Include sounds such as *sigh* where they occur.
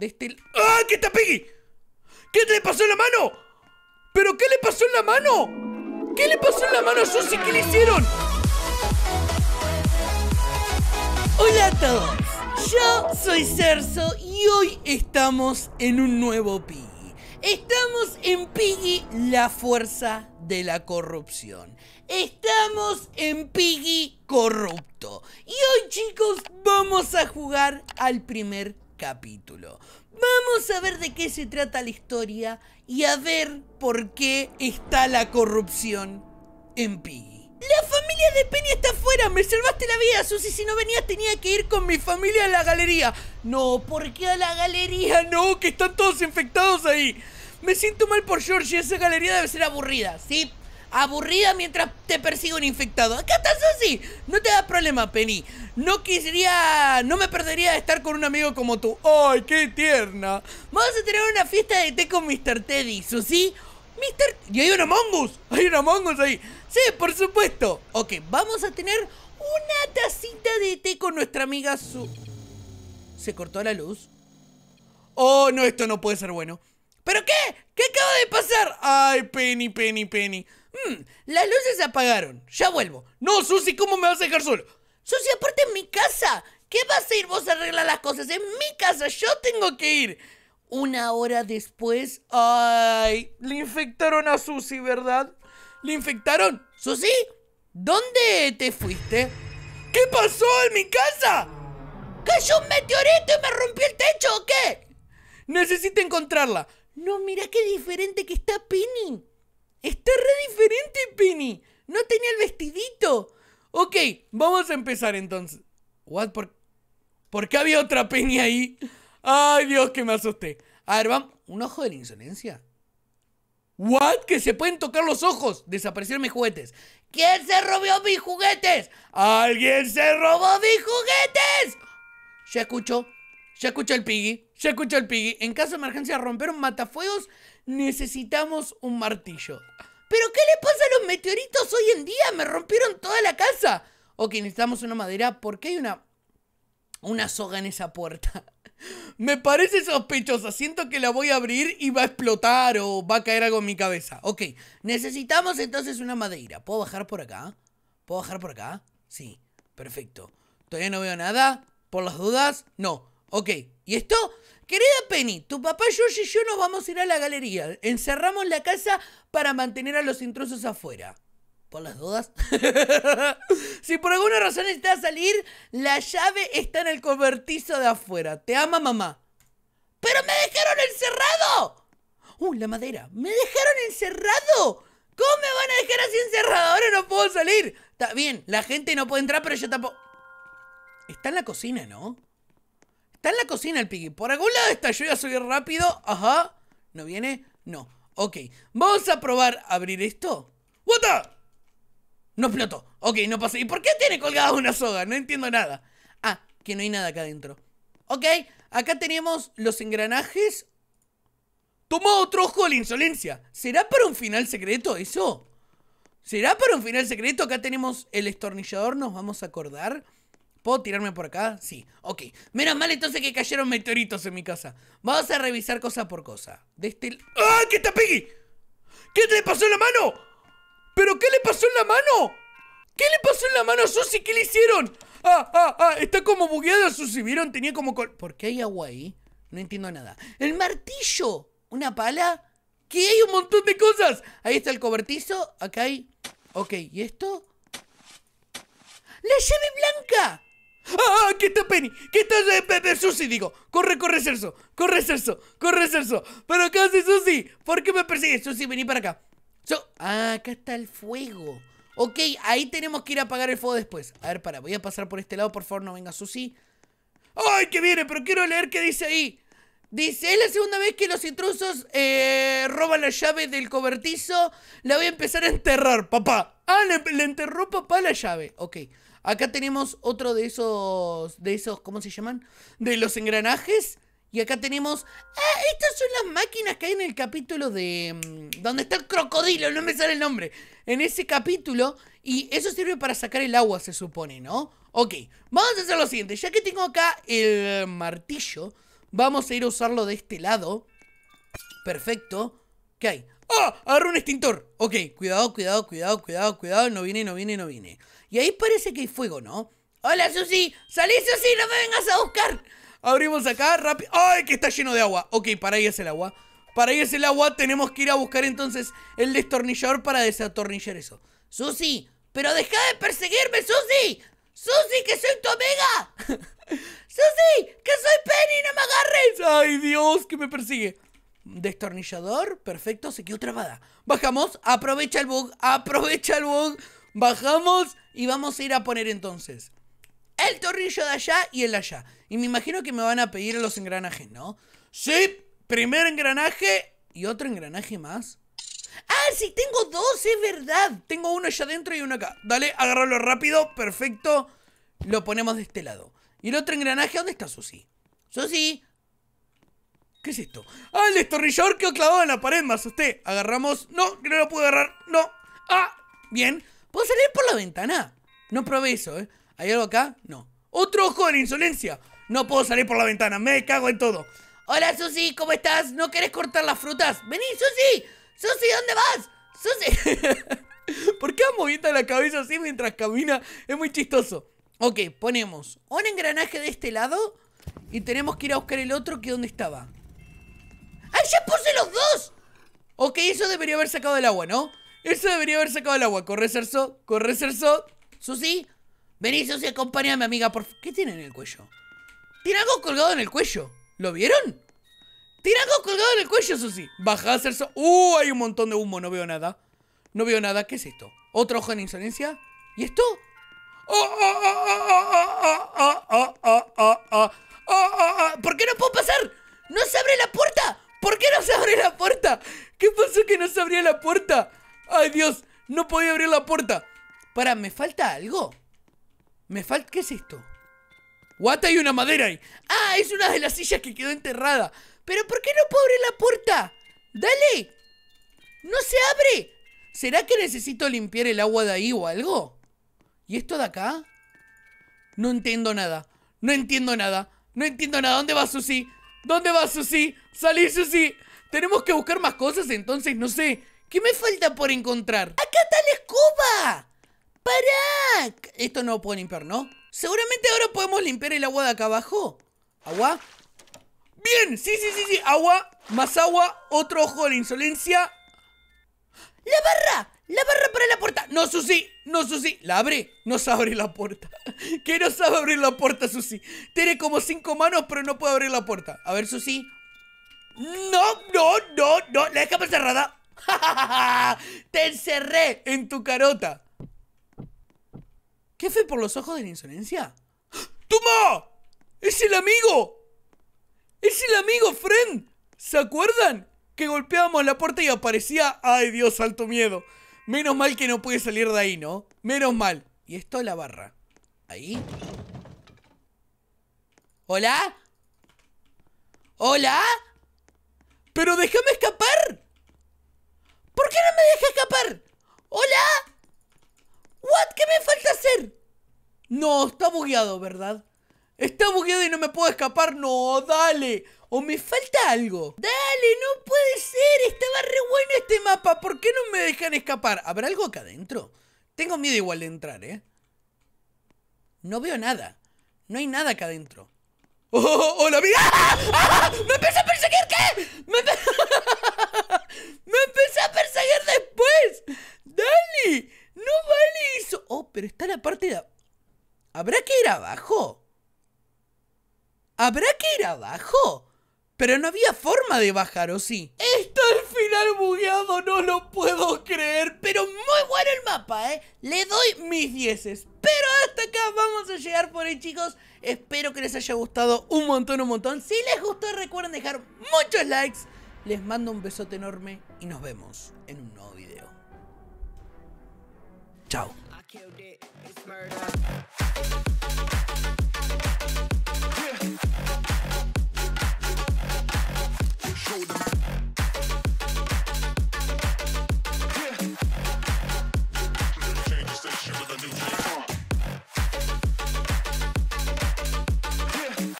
Este ¡Ah! ¿Qué está Piggy? ¿Qué te le pasó en la mano? ¿Pero qué le pasó en la mano? ¿Qué le pasó en la mano a Susi? ¿Qué le hicieron? Hola a todos, yo soy Cerso y hoy estamos en un nuevo Piggy. Estamos en Piggy la fuerza de la corrupción. Estamos en Piggy corrupto. Y hoy chicos vamos a jugar al primer capítulo. Vamos a ver de qué se trata la historia y a ver por qué está la corrupción en Piggy. La familia de Penny está afuera, me salvaste la vida, Susy. Si no venías tenía que ir con mi familia a la galería. No, ¿por qué a la galería? No, que están todos infectados ahí. Me siento mal por George. esa galería debe ser aburrida, ¿sí? aburrida mientras te persigue un infectado. Acá estás así. No te da problema, Penny. No quisiera. No me perdería de estar con un amigo como tú. ¡Ay, qué tierna! Vamos a tener una fiesta de té con Mr. Teddy, ¿sí? Mr. Y hay una mongus. Hay una mongus ahí. Sí, por supuesto. Ok, vamos a tener una tacita de té con nuestra amiga Su. ¿Se cortó la luz? Oh, no, esto no puede ser bueno. ¿Pero qué? ¿Qué acaba de pasar? Ay, Penny, Penny, Penny. Mm, las luces se apagaron. Ya vuelvo. No, Susi, ¿cómo me vas a dejar solo? Susi, aparte en mi casa. ¿Qué vas a ir vos a arreglar las cosas? en mi casa, yo tengo que ir. Una hora después. ¡Ay! Le infectaron a Susi, ¿verdad? ¿Le infectaron? ¿Susi? ¿Dónde te fuiste? ¿Qué pasó en mi casa? ¡Cayó un meteorito y me rompió el techo o qué! Necesito encontrarla. No, mira qué diferente que está Penny. Está re diferente, Penny. No tenía el vestidito. Ok, vamos a empezar entonces. What? ¿Por, ¿Por qué había otra Penny ahí? Ay, Dios, que me asusté. A ver, vamos. ¿Un ojo de la insolencia? ¿What? ¿Que se pueden tocar los ojos? Desaparecieron mis juguetes. ¿Quién se robó mis juguetes? ¡Alguien se robó mis juguetes! Ya escucho. ¿Se escucho el piggy. Ya escucho el Piggy. En caso de emergencia romper un matafuegos, necesitamos un martillo. ¿Pero qué le pasa a los meteoritos hoy en día? Me rompieron toda la casa. Ok, necesitamos una madera. ¿Por qué hay una, una soga en esa puerta? *laughs* Me parece sospechosa. Siento que la voy a abrir y va a explotar o va a caer algo en mi cabeza. Ok, necesitamos entonces una madera. ¿Puedo bajar por acá? ¿Puedo bajar por acá? Sí, perfecto. Todavía no veo nada. ¿Por las dudas? No. Ok, y esto, querida Penny, tu papá, George y yo nos vamos a ir a la galería. Encerramos la casa para mantener a los intrusos afuera. Por las dudas. *laughs* si por alguna razón necesitas salir, la llave está en el cobertizo de afuera. Te ama mamá. ¡Pero me dejaron encerrado! ¡Uh, la madera! ¡Me dejaron encerrado! ¿Cómo me van a dejar así encerrado? Ahora no puedo salir. Está bien, la gente no puede entrar, pero yo tampoco. Está en la cocina, ¿no? Está en la cocina el Piggy. Por algún lado está. Yo voy a subir rápido. Ajá. ¿No viene? No. Ok. Vamos a probar abrir esto. ¡What the? No explotó. Ok, no pasa ¿Y por qué tiene colgada una soga? No entiendo nada. Ah, que no hay nada acá adentro. Ok, acá tenemos los engranajes. Toma otro ojo de la insolencia. ¿Será para un final secreto eso? ¿Será para un final secreto? Acá tenemos el estornillador, nos vamos a acordar. ¿Puedo tirarme por acá? Sí. Ok. Menos mal entonces que cayeron meteoritos en mi casa. Vamos a revisar cosa por cosa. De este... ¡Ah! ¿Qué está Piggy? ¿Qué te le pasó en la mano? ¿Pero qué le pasó en la mano? ¿Qué le pasó en la mano a Susi? ¿Qué le hicieron? Ah, ah, ah. Está como bugueada Susi. ¿Vieron? Tenía como... Col... ¿Por qué hay agua ahí? No entiendo nada. ¡El martillo! ¿Una pala? Que hay un montón de cosas. Ahí está el cobertizo. Acá hay... Ok. ¿Y esto? ¡La llave blanca! ¡Ah! ¿Qué está Penny? ¿Qué está Susi? Digo, corre, corre, Cerso. Corre, Cerso. Corre, Cerso. Pero ¿qué hace Susi? ¿Por qué me persigue? Susi, vení para acá. ah, acá está el fuego. Ok, ahí tenemos que ir a apagar el fuego después. A ver, para, voy a pasar por este lado. Por favor, no venga Susi. ¡Ay, que viene! Pero quiero leer qué dice ahí. Dice, es la segunda vez que los intrusos eh, roban la llave del cobertizo. La voy a empezar a enterrar, papá. Ah, le, le enterró papá la llave. Ok. Acá tenemos otro de esos, de esos, ¿cómo se llaman? De los engranajes. Y acá tenemos, ah, estas son las máquinas que hay en el capítulo de, mm, donde está el crocodilo, no me sale el nombre. En ese capítulo, y eso sirve para sacar el agua, se supone, ¿no? Ok, vamos a hacer lo siguiente, ya que tengo acá el martillo, vamos a ir a usarlo de este lado. Perfecto. ¿Qué hay? ¡Ah! ¡Oh! un extintor. Ok, cuidado, cuidado, cuidado, cuidado, cuidado. No viene, no viene, no viene. Y ahí parece que hay fuego, ¿no? ¡Hola, Susi! ¡Salí, Susi! ¡No me vengas a buscar! Abrimos acá, rápido. ¡Ay, que está lleno de agua! Ok, para ahí es el agua. Para ahí es el agua. Tenemos que ir a buscar entonces el destornillador para desatornillar eso. ¡Susi! ¡Pero deja de perseguirme, Susi! ¡Susi, que soy tu amiga! *laughs* ¡Susi, que soy Penny! ¡No me agarres! ¡Ay, Dios, que me persigue! Destornillador, perfecto, se quedó trabada. Bajamos, aprovecha el bug, aprovecha el bug. Bajamos y vamos a ir a poner entonces el tornillo de allá y el allá. Y me imagino que me van a pedir los engranajes, ¿no? Sí, primer engranaje y otro engranaje más. Ah, sí, tengo dos, es verdad. Tengo uno allá adentro y uno acá. Dale, agárralo rápido, perfecto. Lo ponemos de este lado. ¿Y el otro engranaje dónde está Susi? Susi, ¿Qué es esto? ¡Ah, el destornillador quedó clavado en la pared! Más usted. Agarramos. No, que no lo puedo agarrar. No. ¡Ah! Bien. ¿Puedo salir por la ventana? No probé eso, ¿eh? ¿Hay algo acá? No. ¡Otro ojo de insolencia! No puedo salir por la ventana. Me cago en todo. Hola, Susi. ¿Cómo estás? ¿No querés cortar las frutas? ¡Vení, Susi! ¡Susi, ¿dónde vas? ¡Susi! *laughs* ¿Por qué va moviendo la cabeza así mientras camina? Es muy chistoso. Ok, ponemos un engranaje de este lado y tenemos que ir a buscar el otro que donde estaba. Ay ya puse los dos! Ok, eso debería haber sacado el agua, ¿no? Eso debería haber sacado el agua. Corre, Cerso. Corre, Cerso. Susi. Vení, Susi, acompáñame, amiga. Por... ¿Qué tiene en el cuello? Tiene algo colgado en el cuello. ¿Lo vieron? Tiene algo colgado en el cuello, Susi. Baja, Cerzo. ¡Uh! Hay un montón de humo. No veo nada. No veo nada. ¿Qué es esto? ¿Otro ojo en insolencia? ¿Y esto? ¿Por qué no puedo pasar? ¡No se abre la puerta! ¿Por qué no se abre la puerta? ¿Qué pasó que no se abría la puerta? ¡Ay, Dios! No podía abrir la puerta. Para, ¿me falta algo? ¿Me falta...? ¿Qué es esto? ¡What! Hay una madera ahí. ¡Ah! Es una de las sillas que quedó enterrada. ¿Pero por qué no puedo abrir la puerta? ¡Dale! ¡No se abre! ¿Será que necesito limpiar el agua de ahí o algo? ¿Y esto de acá? No entiendo nada. No entiendo nada. No entiendo nada. ¿Dónde vas, Susi? ¿Dónde vas, Susi? ¡Salí, Susi! Tenemos que buscar más cosas, entonces no sé. ¿Qué me falta por encontrar? ¡Acá está la escoba! Para. Esto no lo puedo limpiar, ¿no? Seguramente ahora podemos limpiar el agua de acá abajo. ¿Agua? ¡Bien! Sí, sí, sí, sí. Agua, más agua, otro ojo de la insolencia. ¡La barra! ¡La barra para la puerta! ¡No, Susi! No, Susi, la abre. No sabe abrir la puerta. *laughs* ¿Qué no sabe abrir la puerta, Susi. Tiene como cinco manos, pero no puede abrir la puerta. A ver, Susi. No, no, no, no. La dejamos cerrada. *laughs* Te encerré en tu carota. ¿Qué fue por los ojos de la insolencia? *gasps* ¡Toma! ¡Es el amigo! ¡Es el amigo, friend! ¿Se acuerdan? Que golpeábamos la puerta y aparecía. ¡Ay, Dios, alto miedo! Menos mal que no puede salir de ahí, ¿no? Menos mal. Y esto la barra. Ahí. ¿Hola? ¿Hola? ¡Pero déjame escapar! ¿Por qué no me deja escapar? ¿Hola? ¿What? ¿Qué me falta hacer? No, está bugueado, ¿verdad? Está bugueado y no me puedo escapar. No, dale. O me falta algo. Dale, no puede ser. Estaba re bueno este mapa. ¿Por qué no me dejan escapar? ¿Habrá algo acá adentro? Tengo miedo igual de entrar, ¿eh? No veo nada. No hay nada acá adentro. ¡Oh, oh, oh! oh ¡La vida! ¡Ah! ¡Ah! ¡Me empezó a perseguir! ¿Qué? *laughs* ¡Me, empezó a perseguir después! ¡Dale! ¡No vale eso! Oh, pero está la parte de... ¿Habrá que ir abajo? Habrá que ir abajo. Pero no había forma de bajar, ¿o sí? Está el final bugueado, no lo puedo creer. Pero muy bueno el mapa, ¿eh? Le doy mis dieces. Pero hasta acá vamos a llegar por ahí, chicos. Espero que les haya gustado un montón, un montón. Si les gustó, recuerden dejar muchos likes. Les mando un besote enorme y nos vemos en un nuevo video. Chao.